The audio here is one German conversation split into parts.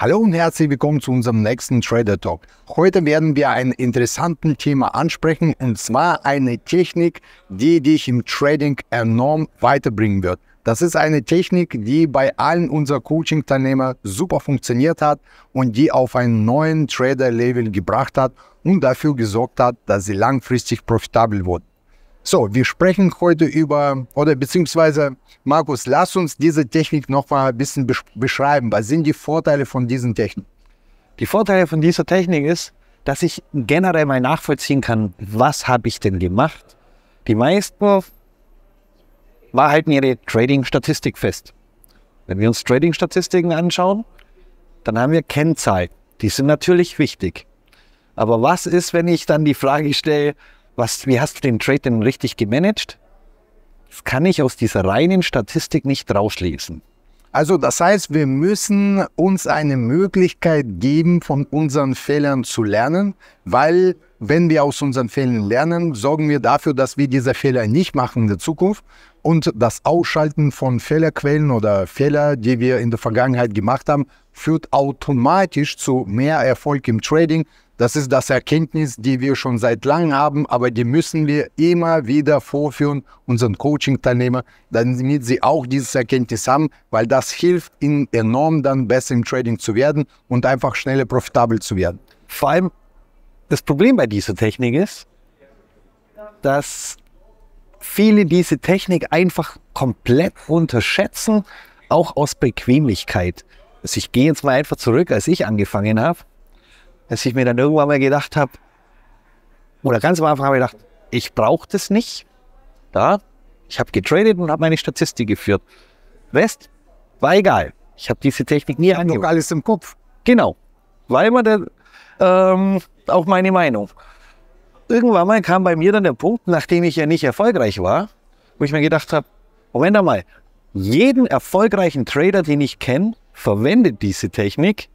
Hallo und herzlich willkommen zu unserem nächsten Trader Talk. Heute werden wir ein interessantes Thema ansprechen und zwar eine Technik, die dich im Trading enorm weiterbringen wird. Das ist eine Technik, die bei allen unserer Coaching-Teilnehmer super funktioniert hat und die auf einen neuen Trader-Level gebracht hat und dafür gesorgt hat, dass sie langfristig profitabel wurden. So, wir sprechen heute über, oder beziehungsweise, Markus, lass uns diese Technik nochmal ein bisschen beschreiben. Was sind die Vorteile von diesen Techniken? Die Vorteile von dieser Technik ist, dass ich generell mal nachvollziehen kann, was habe ich denn gemacht. Die meisten war halten ihre Trading-Statistik fest. Wenn wir uns Trading-Statistiken anschauen, dann haben wir Kennzahlen. Die sind natürlich wichtig. Aber was ist, wenn ich dann die Frage stelle, was, wie hast du den Trade denn richtig gemanagt? Das kann ich aus dieser reinen Statistik nicht rauslesen. Also das heißt, wir müssen uns eine Möglichkeit geben, von unseren Fehlern zu lernen, weil wenn wir aus unseren Fehlern lernen, sorgen wir dafür, dass wir diese Fehler nicht machen in der Zukunft. Und das Ausschalten von Fehlerquellen oder Fehler, die wir in der Vergangenheit gemacht haben, führt automatisch zu mehr Erfolg im Trading, das ist das Erkenntnis, die wir schon seit langem haben, aber die müssen wir immer wieder vorführen, unseren coaching teilnehmern damit sie auch dieses Erkenntnis haben, weil das hilft ihnen enorm, dann besser im Trading zu werden und einfach schneller profitabel zu werden. Vor allem, das Problem bei dieser Technik ist, dass viele diese Technik einfach komplett unterschätzen, auch aus Bequemlichkeit. Also ich gehe jetzt mal einfach zurück, als ich angefangen habe dass ich mir dann irgendwann mal gedacht habe, oder ganz am Anfang habe ich gedacht, ich brauche das nicht. Da, ich habe getradet und habe meine Statistik geführt. West war egal. Ich habe diese Technik nie angewandt. alles im Kopf. Genau. War immer dann ähm, auch meine Meinung. Irgendwann mal kam bei mir dann der Punkt, nachdem ich ja nicht erfolgreich war, wo ich mir gedacht habe, Moment einmal, jeden erfolgreichen Trader, den ich kenne, verwendet diese Technik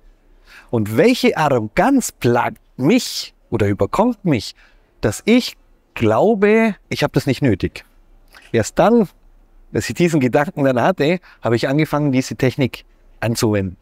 und welche Arroganz plagt mich oder überkommt mich, dass ich glaube, ich habe das nicht nötig. Erst dann, dass ich diesen Gedanken dann hatte, habe ich angefangen, diese Technik anzuwenden.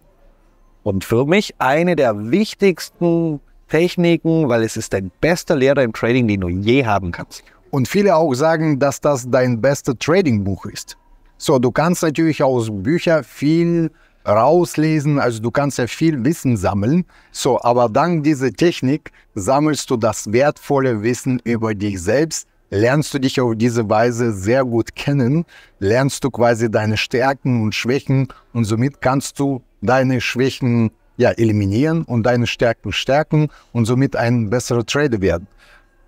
Und für mich eine der wichtigsten Techniken, weil es ist dein bester Lehrer im Trading, den du je haben kannst. Und viele auch sagen, dass das dein bestes Trading-Buch ist. So, du kannst natürlich aus Büchern viel rauslesen, also du kannst ja viel Wissen sammeln. So, aber dank dieser Technik sammelst du das wertvolle Wissen über dich selbst, lernst du dich auf diese Weise sehr gut kennen, lernst du quasi deine Stärken und Schwächen und somit kannst du deine Schwächen ja eliminieren und deine Stärken stärken und somit ein besserer Trader werden.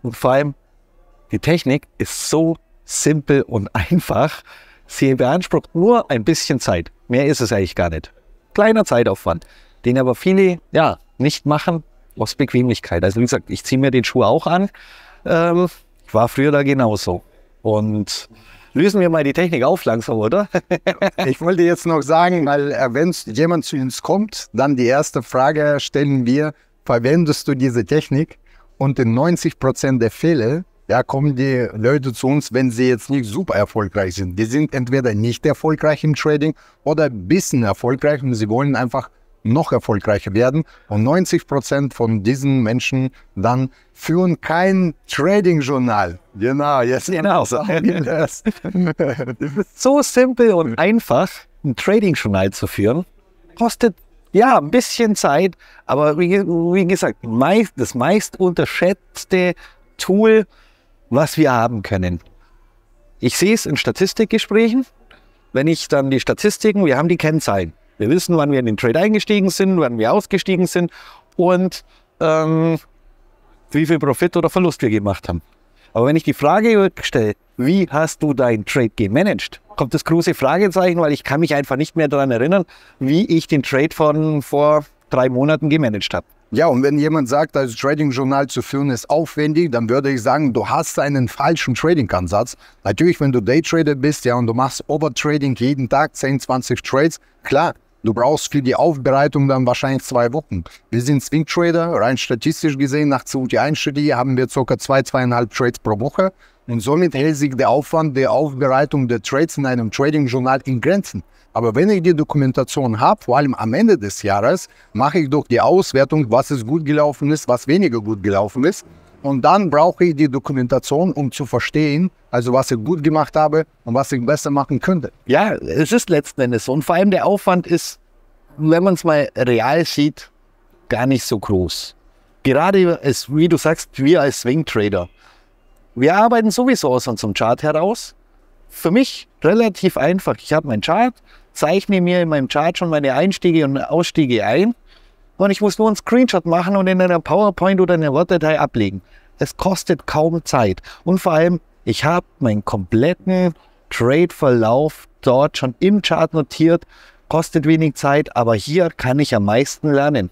Und vor allem die Technik ist so simpel und einfach Sie beansprucht nur ein bisschen Zeit. Mehr ist es eigentlich gar nicht. Kleiner Zeitaufwand, den aber viele ja nicht machen aus Bequemlichkeit. Also wie gesagt, ich ziehe mir den Schuh auch an. Ähm, war früher da genauso. Und lösen wir mal die Technik auf langsam, oder? ich wollte jetzt noch sagen, weil äh, wenn jemand zu uns kommt, dann die erste Frage stellen wir, verwendest du diese Technik? Und in 90 Prozent der Fälle da kommen die Leute zu uns, wenn sie jetzt nicht super erfolgreich sind. Die sind entweder nicht erfolgreich im Trading oder ein bisschen erfolgreich und sie wollen einfach noch erfolgreicher werden. Und 90 Prozent von diesen Menschen dann führen kein Trading-Journal. Genau, jetzt genau. Das. das ist so simpel und einfach, ein Trading-Journal zu führen. Kostet ja ein bisschen Zeit, aber wie, wie gesagt, meist, das meist unterschätzte Tool, was wir haben können. Ich sehe es in Statistikgesprächen, wenn ich dann die Statistiken, wir haben die Kennzahlen. Wir wissen, wann wir in den Trade eingestiegen sind, wann wir ausgestiegen sind und ähm, wie viel Profit oder Verlust wir gemacht haben. Aber wenn ich die Frage stelle, wie hast du dein Trade gemanagt, kommt das große Fragezeichen, weil ich kann mich einfach nicht mehr daran erinnern, wie ich den Trade von vor drei Monaten gemanagt habe. Ja, und wenn jemand sagt, das Trading-Journal zu führen ist aufwendig, dann würde ich sagen, du hast einen falschen Trading-Ansatz. Natürlich, wenn du Daytrader bist, ja, und du machst Overtrading jeden Tag, 10, 20 Trades, klar, du brauchst für die Aufbereitung dann wahrscheinlich zwei Wochen. Wir sind Swing-Trader, rein statistisch gesehen, nach CUT1-Studie haben wir ca. zwei, zweieinhalb Trades pro Woche. Und somit hält sich der Aufwand der Aufbereitung der Trades in einem Trading-Journal in Grenzen. Aber wenn ich die Dokumentation habe, vor allem am Ende des Jahres, mache ich doch die Auswertung, was ist gut gelaufen ist, was weniger gut gelaufen ist. Und dann brauche ich die Dokumentation, um zu verstehen, also was ich gut gemacht habe und was ich besser machen könnte. Ja, es ist letzten Endes so. Und vor allem der Aufwand ist, wenn man es mal real sieht, gar nicht so groß. Gerade ist, wie du sagst, wir als Swing Trader, wir arbeiten sowieso aus unserem Chart heraus. Für mich relativ einfach. Ich habe meinen Chart, zeichne mir in meinem Chart schon meine Einstiege und Ausstiege ein und ich muss nur einen Screenshot machen und in einer PowerPoint oder einer Word-Datei ablegen. Es kostet kaum Zeit und vor allem, ich habe meinen kompletten Trade-Verlauf dort schon im Chart notiert, kostet wenig Zeit, aber hier kann ich am meisten lernen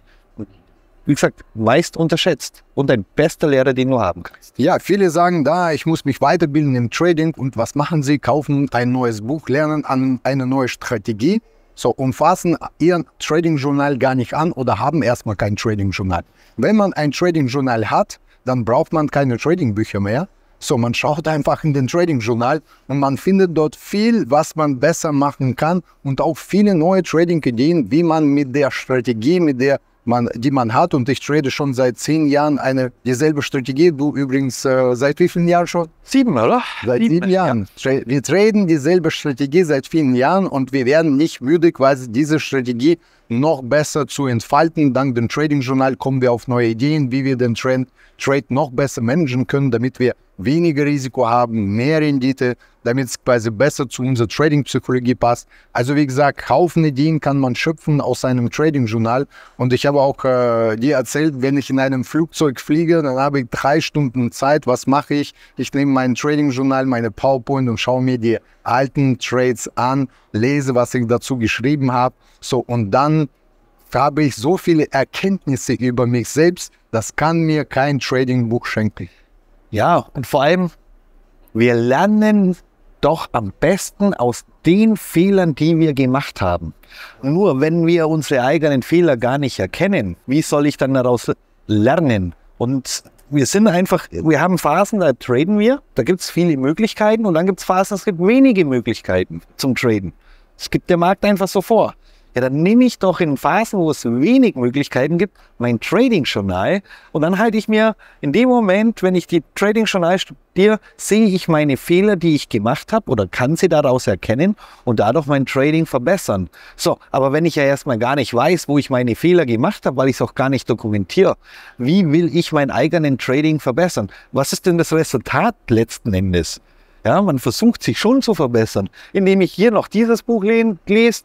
wie gesagt, meist unterschätzt und ein bester Lehrer, den du haben kannst. Ja, viele sagen da, ich muss mich weiterbilden im Trading und was machen sie? Kaufen ein neues Buch, lernen an eine neue Strategie. So, umfassen ihren Trading-Journal gar nicht an oder haben erstmal kein Trading-Journal. Wenn man ein Trading-Journal hat, dann braucht man keine Trading-Bücher mehr. So, man schaut einfach in den Trading-Journal und man findet dort viel, was man besser machen kann und auch viele neue Trading-Ideen, wie man mit der Strategie, mit der man, die man hat. Und ich trade schon seit zehn Jahren eine dieselbe Strategie. Du übrigens äh, seit wie vielen Jahren schon? Sieben, oder? Seit sieben, sieben Jahren. Ja. Wir traden dieselbe Strategie seit vielen Jahren und wir werden nicht müde, quasi diese Strategie noch besser zu entfalten. Dank dem Trading Journal kommen wir auf neue Ideen, wie wir den Trend, Trade noch besser managen können, damit wir weniger Risiko haben, mehr Rendite, damit es quasi besser zu unserer Trading-Psychologie passt. Also wie gesagt, Haufen Ideen kann man schöpfen aus einem Trading-Journal. Und ich habe auch äh, dir erzählt, wenn ich in einem Flugzeug fliege, dann habe ich drei Stunden Zeit. Was mache ich? Ich nehme mein Trading-Journal, meine PowerPoint und schaue mir die alten Trades an, lese, was ich dazu geschrieben habe. So, und dann habe ich so viele Erkenntnisse über mich selbst, das kann mir kein Trading-Buch schenken. Ja, und vor allem, wir lernen doch am besten aus den Fehlern, die wir gemacht haben. Nur wenn wir unsere eigenen Fehler gar nicht erkennen, wie soll ich dann daraus lernen? Und wir sind einfach, wir haben Phasen, da traden wir, da gibt es viele Möglichkeiten und dann gibt es Phasen, es gibt wenige Möglichkeiten zum Traden. Es gibt der Markt einfach so vor ja, dann nehme ich doch in Phasen, wo es wenig Möglichkeiten gibt, mein Trading-Journal und dann halte ich mir in dem Moment, wenn ich die Trading-Journal studiere, sehe ich meine Fehler, die ich gemacht habe oder kann sie daraus erkennen und dadurch mein Trading verbessern. So, aber wenn ich ja erstmal gar nicht weiß, wo ich meine Fehler gemacht habe, weil ich es auch gar nicht dokumentiere, wie will ich mein eigenen Trading verbessern? Was ist denn das Resultat letzten Endes? Ja, man versucht sich schon zu verbessern, indem ich hier noch dieses Buch lese,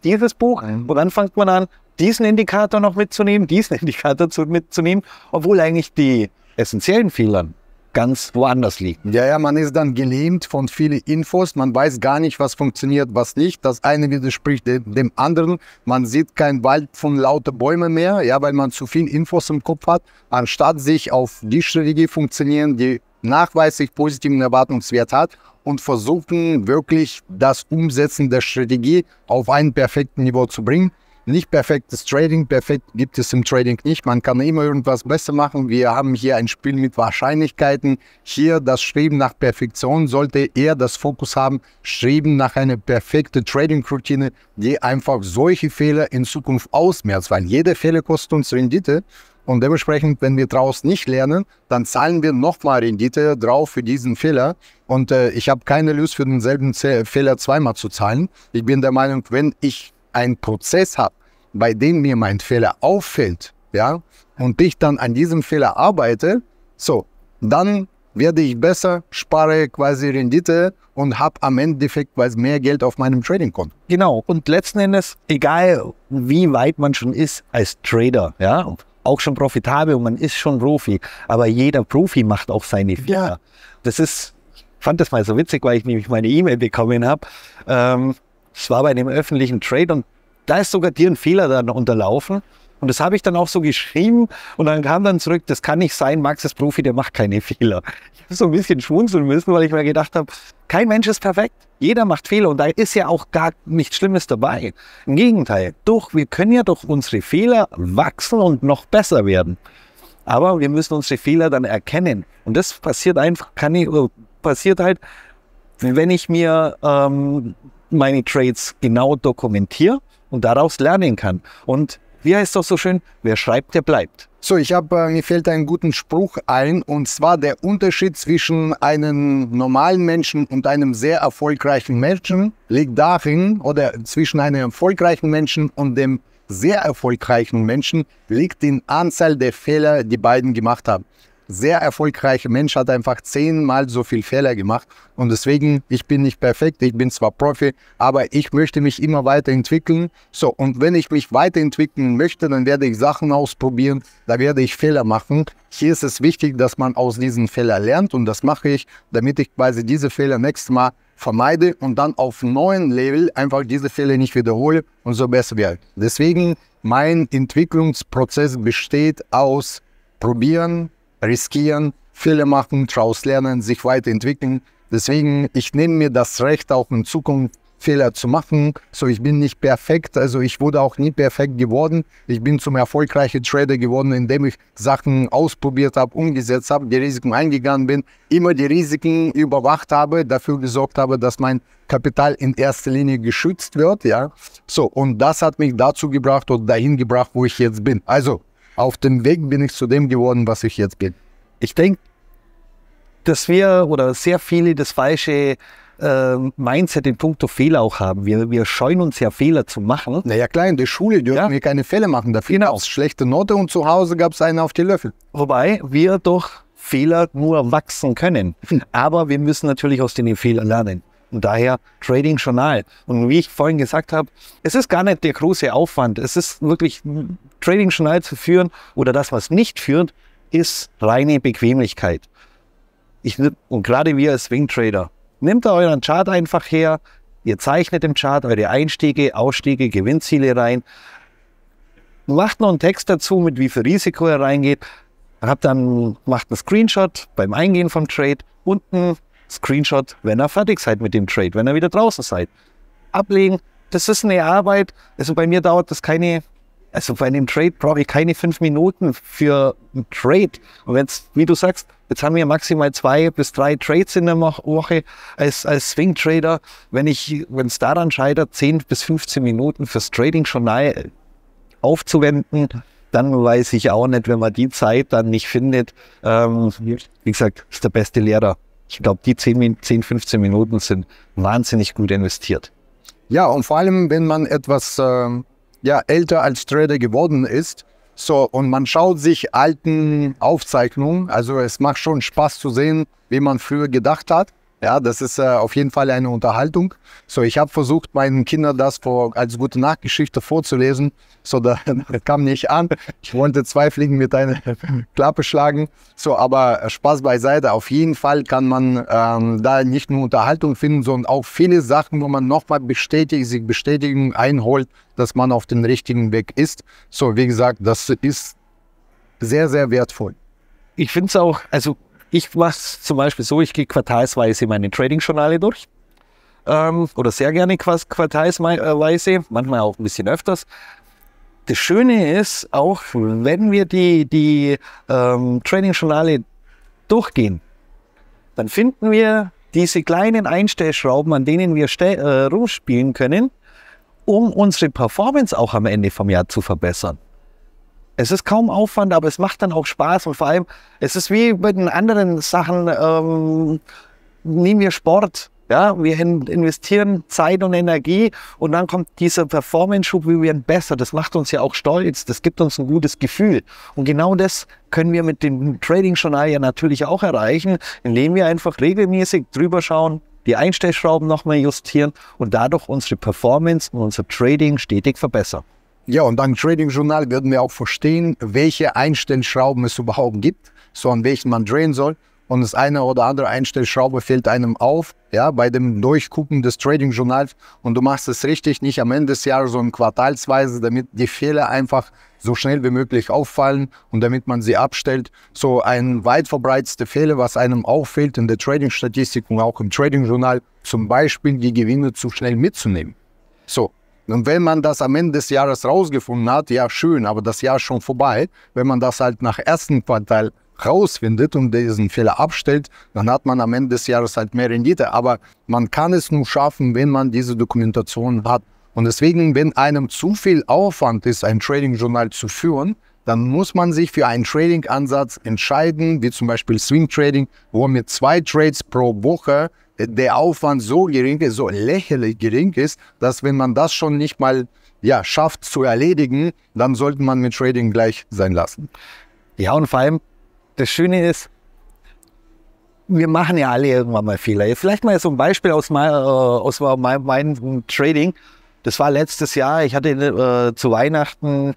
dieses Buch mhm. und dann fängt man an, diesen Indikator noch mitzunehmen, diesen Indikator zu, mitzunehmen, obwohl eigentlich die essentiellen Fehlern ganz woanders liegen. Ja, ja, man ist dann gelähmt von vielen Infos, man weiß gar nicht, was funktioniert, was nicht. Das eine widerspricht dem anderen, man sieht keinen Wald von lauter Bäumen mehr, ja, weil man zu viel Infos im Kopf hat, anstatt sich auf die Strategie funktionieren, die nachweislich positiven Erwartungswert hat und versuchen wirklich das Umsetzen der Strategie auf ein perfektes Niveau zu bringen. Nicht perfektes Trading, perfekt gibt es im Trading nicht. Man kann immer irgendwas besser machen. Wir haben hier ein Spiel mit Wahrscheinlichkeiten. Hier das Streben nach Perfektion sollte eher das Fokus haben, Streben nach einer perfekten Trading-Routine, die einfach solche Fehler in Zukunft ausmerzt, weil jeder Fehler kostet uns Rendite. Und dementsprechend, wenn wir daraus nicht lernen, dann zahlen wir nochmal Rendite drauf für diesen Fehler. Und äh, ich habe keine Lust für denselben Z Fehler zweimal zu zahlen. Ich bin der Meinung, wenn ich einen Prozess habe, bei dem mir mein Fehler auffällt, ja, und ich dann an diesem Fehler arbeite, so, dann werde ich besser, spare quasi Rendite und habe am Endeffekt quasi mehr Geld auf meinem Trading-Konto. Genau. Und letzten Endes, egal wie weit man schon ist als Trader, ja, auch schon profitabel und man ist schon Profi. Aber jeder Profi macht auch seine Fehler. Ja. Das ist, fand das mal so witzig, weil ich nämlich meine E-Mail bekommen habe. Ähm, es ähm, war bei einem öffentlichen Trade und da ist sogar dir ein Fehler dann unterlaufen. Und das habe ich dann auch so geschrieben und dann kam dann zurück, das kann nicht sein, Max ist Profi, der macht keine Fehler. Ich habe so ein bisschen schmunzeln müssen, weil ich mir gedacht habe, kein Mensch ist perfekt. Jeder macht Fehler und da ist ja auch gar nichts Schlimmes dabei. Im Gegenteil, doch, wir können ja durch unsere Fehler wachsen und noch besser werden. Aber wir müssen unsere Fehler dann erkennen. Und das passiert einfach, kann ich, passiert halt, wenn ich mir ähm, meine Trades genau dokumentiere und daraus lernen kann. Und wie heißt doch so schön, wer schreibt, der bleibt. So, ich habe, äh, mir fällt einen guten Spruch ein, und zwar der Unterschied zwischen einem normalen Menschen und einem sehr erfolgreichen Menschen liegt darin, oder zwischen einem erfolgreichen Menschen und dem sehr erfolgreichen Menschen liegt in Anzahl der Fehler, die beiden gemacht haben sehr erfolgreiche Mensch hat einfach zehnmal so viel Fehler gemacht. Und deswegen, ich bin nicht perfekt, ich bin zwar Profi, aber ich möchte mich immer weiterentwickeln. So, und wenn ich mich weiterentwickeln möchte, dann werde ich Sachen ausprobieren, da werde ich Fehler machen. Hier ist es wichtig, dass man aus diesen Fehlern lernt und das mache ich, damit ich quasi diese Fehler nächstes Mal vermeide und dann auf neuen Level einfach diese Fehler nicht wiederhole und so besser werde. Deswegen, mein Entwicklungsprozess besteht aus Probieren, riskieren, Fehler machen, daraus lernen, sich weiterentwickeln. Deswegen, ich nehme mir das Recht, auch in Zukunft Fehler zu machen. So, ich bin nicht perfekt, also ich wurde auch nie perfekt geworden. Ich bin zum erfolgreichen Trader geworden, indem ich Sachen ausprobiert habe, umgesetzt habe, die Risiken eingegangen bin, immer die Risiken überwacht habe, dafür gesorgt habe, dass mein Kapital in erster Linie geschützt wird, ja. So, und das hat mich dazu gebracht oder dahin gebracht, wo ich jetzt bin. Also, auf dem Weg bin ich zu dem geworden, was ich jetzt bin. Ich denke, dass wir oder sehr viele das falsche äh, Mindset in puncto Fehler auch haben. Wir, wir scheuen uns ja, Fehler zu machen. Naja, klar, in der Schule dürfen ja. wir keine Fehler machen. Dafür genau. gab schlechte Note und zu Hause gab es einen auf die Löffel. Wobei wir doch Fehler nur wachsen können. Hm. Aber wir müssen natürlich aus den Fehlern lernen. Und daher Trading Journal. Und wie ich vorhin gesagt habe, es ist gar nicht der große Aufwand. Es ist wirklich Trading Journal zu führen oder das, was nicht führt, ist reine Bequemlichkeit. Ich, und gerade wir als Swing Trader, nehmt da euren Chart einfach her, ihr zeichnet im Chart eure Einstiege, Ausstiege, Gewinnziele rein, macht noch einen Text dazu, mit wie viel Risiko er reingeht, habt dann, macht einen Screenshot beim Eingehen vom Trade, unten Screenshot, wenn ihr fertig seid mit dem Trade, wenn ihr wieder draußen seid. Ablegen, das ist eine Arbeit. Also bei mir dauert das keine, also bei einem Trade brauche ich keine fünf Minuten für einen Trade. Und wenn wie du sagst, jetzt haben wir maximal zwei bis drei Trades in der Woche als, als Swing Trader. Wenn ich, wenn es daran scheitert, zehn bis 15 Minuten fürs Trading Journal aufzuwenden, dann weiß ich auch nicht, wenn man die Zeit dann nicht findet. Ähm, wie gesagt, ist der beste Lehrer ich glaube, die 10, 10, 15 Minuten sind wahnsinnig gut investiert. Ja, und vor allem, wenn man etwas ähm, ja, älter als Trader geworden ist, so, und man schaut sich alten Aufzeichnungen, also es macht schon Spaß zu sehen, wie man früher gedacht hat. Ja, das ist äh, auf jeden Fall eine Unterhaltung. So, ich habe versucht, meinen Kindern das vor, als gute Nachtgeschichte vorzulesen. So, da, das kam nicht an. Ich wollte zwei Fliegen mit einer Klappe schlagen. So, aber äh, Spaß beiseite. Auf jeden Fall kann man ähm, da nicht nur Unterhaltung finden, sondern auch viele Sachen, wo man nochmal bestätigt, sich Bestätigung einholt, dass man auf dem richtigen Weg ist. So, wie gesagt, das ist sehr, sehr wertvoll. Ich finde es auch, also ich mache es zum Beispiel so, ich gehe quartalsweise meine Trading-Journale durch ähm, oder sehr gerne quartalsweise, manchmal auch ein bisschen öfters. Das Schöne ist, auch wenn wir die, die ähm, Trading-Journale durchgehen, dann finden wir diese kleinen Einstellschrauben, an denen wir äh, rumspielen können, um unsere Performance auch am Ende vom Jahr zu verbessern. Es ist kaum Aufwand, aber es macht dann auch Spaß und vor allem, es ist wie bei den anderen Sachen, ähm, nehmen wir Sport. Ja, wir investieren Zeit und Energie und dann kommt dieser Performance-Schub, wir werden besser. Das macht uns ja auch stolz. Das gibt uns ein gutes Gefühl. Und genau das können wir mit dem Trading-Journal ja natürlich auch erreichen, indem wir einfach regelmäßig drüber schauen, die Einstellschrauben nochmal justieren und dadurch unsere Performance und unser Trading stetig verbessern. Ja, und dank Trading Journal werden wir auch verstehen, welche Einstellschrauben es überhaupt gibt, so an welchen man drehen soll. Und das eine oder andere Einstellschraube fällt einem auf, ja, bei dem Durchgucken des Trading Journals. Und du machst es richtig, nicht am Ende des Jahres, sondern quartalsweise, damit die Fehler einfach so schnell wie möglich auffallen und damit man sie abstellt. So ein weit verbreitetes Fehler, was einem auffällt in der Trading-Statistik und auch im Trading-Journal, zum Beispiel die Gewinne zu schnell mitzunehmen. So, und wenn man das am Ende des Jahres rausgefunden hat, ja schön, aber das Jahr ist schon vorbei. Wenn man das halt nach ersten Quartal rausfindet und diesen Fehler abstellt, dann hat man am Ende des Jahres halt mehr Rendite. Aber man kann es nur schaffen, wenn man diese Dokumentation hat. Und deswegen, wenn einem zu viel Aufwand ist, ein Trading-Journal zu führen, dann muss man sich für einen Trading-Ansatz entscheiden, wie zum Beispiel Swing Trading, wo man mit zwei Trades pro Woche der Aufwand so gering ist, so lächerlich gering ist, dass wenn man das schon nicht mal ja, schafft zu erledigen, dann sollte man mit Trading gleich sein lassen. Ja, und vor allem, das Schöne ist, wir machen ja alle irgendwann mal Fehler. Vielleicht mal so ein Beispiel aus, mein, äh, aus mein, meinem Trading. Das war letztes Jahr, ich hatte äh, zu Weihnachten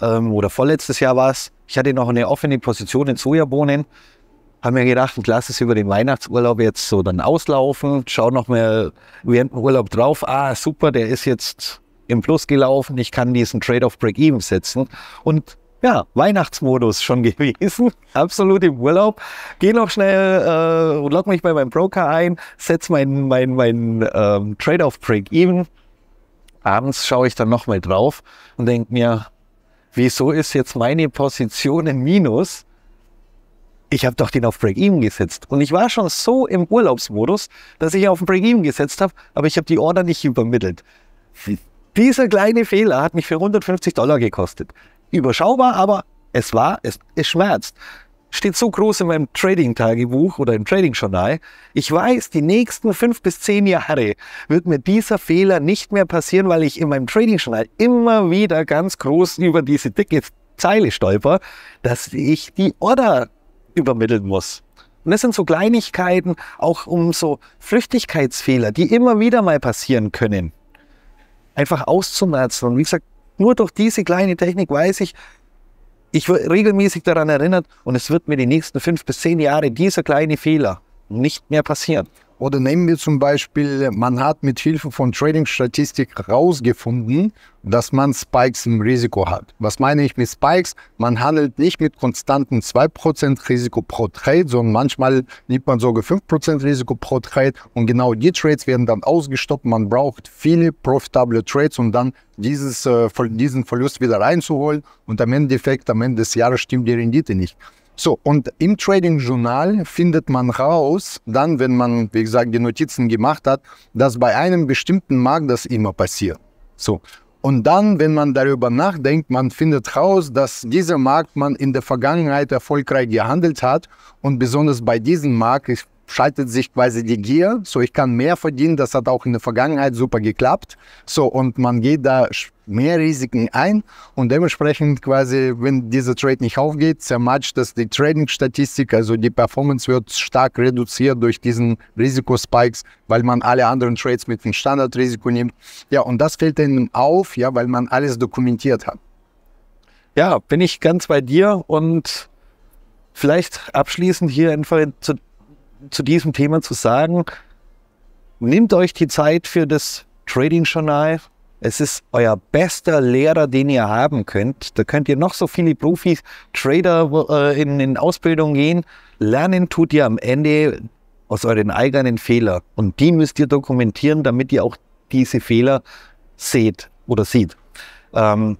ähm, oder vorletztes Jahr war es, ich hatte noch eine offene Position in Sojabohnen haben wir gedacht, lass es über den Weihnachtsurlaub jetzt so dann auslaufen, schau noch mal während dem Urlaub drauf, ah super, der ist jetzt im Plus gelaufen, ich kann diesen Trade-off Break-Even setzen und ja, Weihnachtsmodus schon gewesen, absolut im Urlaub. Geh noch schnell äh, und log mich bei meinem Broker ein, setz meinen mein, mein ähm, Trade-off Break-Even. Abends schaue ich dann nochmal drauf und denke mir, wieso ist jetzt meine Position im Minus? ich habe doch den auf Break-Even gesetzt. Und ich war schon so im Urlaubsmodus, dass ich auf Break-Even gesetzt habe, aber ich habe die Order nicht übermittelt. Dieser kleine Fehler hat mich für 150 Dollar gekostet. Überschaubar, aber es war, es, es schmerzt. Steht so groß in meinem Trading-Tagebuch oder im Trading-Journal. Ich weiß, die nächsten fünf bis zehn Jahre wird mir dieser Fehler nicht mehr passieren, weil ich in meinem Trading-Journal immer wieder ganz groß über diese dicke Zeile stolper, dass ich die Order übermitteln muss. Und das sind so Kleinigkeiten, auch um so Flüchtigkeitsfehler, die immer wieder mal passieren können, einfach auszumerzen. Und wie gesagt, nur durch diese kleine Technik weiß ich, ich werde regelmäßig daran erinnert und es wird mir die nächsten fünf bis zehn Jahre dieser kleine Fehler nicht mehr passieren. Oder nehmen wir zum Beispiel, man hat mit Hilfe von Trading-Statistik herausgefunden, dass man Spikes im Risiko hat. Was meine ich mit Spikes? Man handelt nicht mit konstanten 2% Risiko pro Trade, sondern manchmal nimmt man sogar 5% Risiko pro Trade und genau die Trades werden dann ausgestoppt. Man braucht viele profitable Trades, um dann dieses, äh, diesen Verlust wieder reinzuholen und am Endeffekt, am Ende des Jahres stimmt die Rendite nicht. So, und im Trading Journal findet man raus, dann, wenn man, wie gesagt, die Notizen gemacht hat, dass bei einem bestimmten Markt das immer passiert. So. Und dann, wenn man darüber nachdenkt, man findet raus, dass dieser Markt man in der Vergangenheit erfolgreich gehandelt hat und besonders bei diesem Markt schaltet sich quasi die Gier. So, ich kann mehr verdienen. Das hat auch in der Vergangenheit super geklappt. So, und man geht da mehr Risiken ein und dementsprechend quasi, wenn dieser Trade nicht aufgeht, zermatscht das die Trading-Statistik, also die Performance wird stark reduziert durch diesen Risikospikes, weil man alle anderen Trades mit dem Standardrisiko nimmt. Ja, und das fällt einem auf, ja, weil man alles dokumentiert hat. Ja, bin ich ganz bei dir und vielleicht abschließend hier einfach zu, zu diesem Thema zu sagen, nehmt euch die Zeit für das Trading-Journal, es ist euer bester Lehrer, den ihr haben könnt. Da könnt ihr noch so viele Profis, Trader äh, in, in Ausbildung gehen. Lernen tut ihr am Ende aus euren eigenen Fehlern. Und die müsst ihr dokumentieren, damit ihr auch diese Fehler seht oder sieht. Ähm,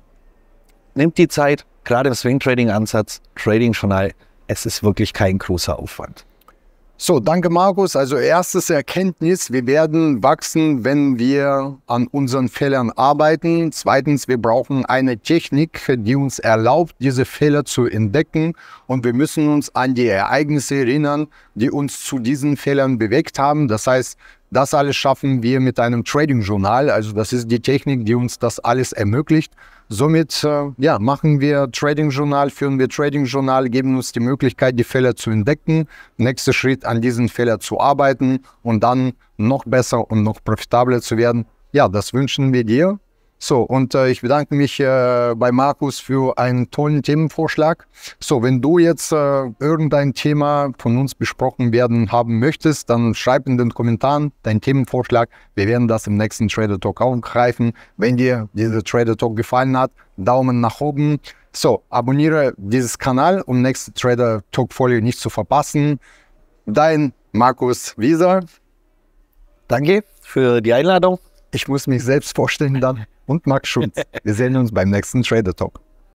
nehmt die Zeit, gerade im Swing Trading Ansatz, Trading Journal. Es ist wirklich kein großer Aufwand. So, danke Markus. Also erstes Erkenntnis, wir werden wachsen, wenn wir an unseren Fehlern arbeiten. Zweitens, wir brauchen eine Technik, die uns erlaubt, diese Fehler zu entdecken. Und wir müssen uns an die Ereignisse erinnern, die uns zu diesen Fehlern bewegt haben. Das heißt, das alles schaffen wir mit einem Trading-Journal. Also das ist die Technik, die uns das alles ermöglicht. Somit äh, ja, machen wir Trading-Journal, führen wir Trading-Journal, geben uns die Möglichkeit, die Fehler zu entdecken. Nächster Schritt, an diesen Fehler zu arbeiten und dann noch besser und noch profitabler zu werden. Ja, das wünschen wir dir so, und äh, ich bedanke mich äh, bei Markus für einen tollen Themenvorschlag. So, wenn du jetzt äh, irgendein Thema von uns besprochen werden haben möchtest, dann schreib in den Kommentaren deinen Themenvorschlag. Wir werden das im nächsten Trader Talk aufgreifen. Wenn dir dieser Trader Talk gefallen hat, Daumen nach oben. So, abonniere dieses Kanal, um nächste Trader Talk Folie nicht zu verpassen. Dein Markus Wieser. Danke für die Einladung. Ich muss mich selbst vorstellen dann und Max Schulz. Wir sehen uns beim nächsten Trader Talk.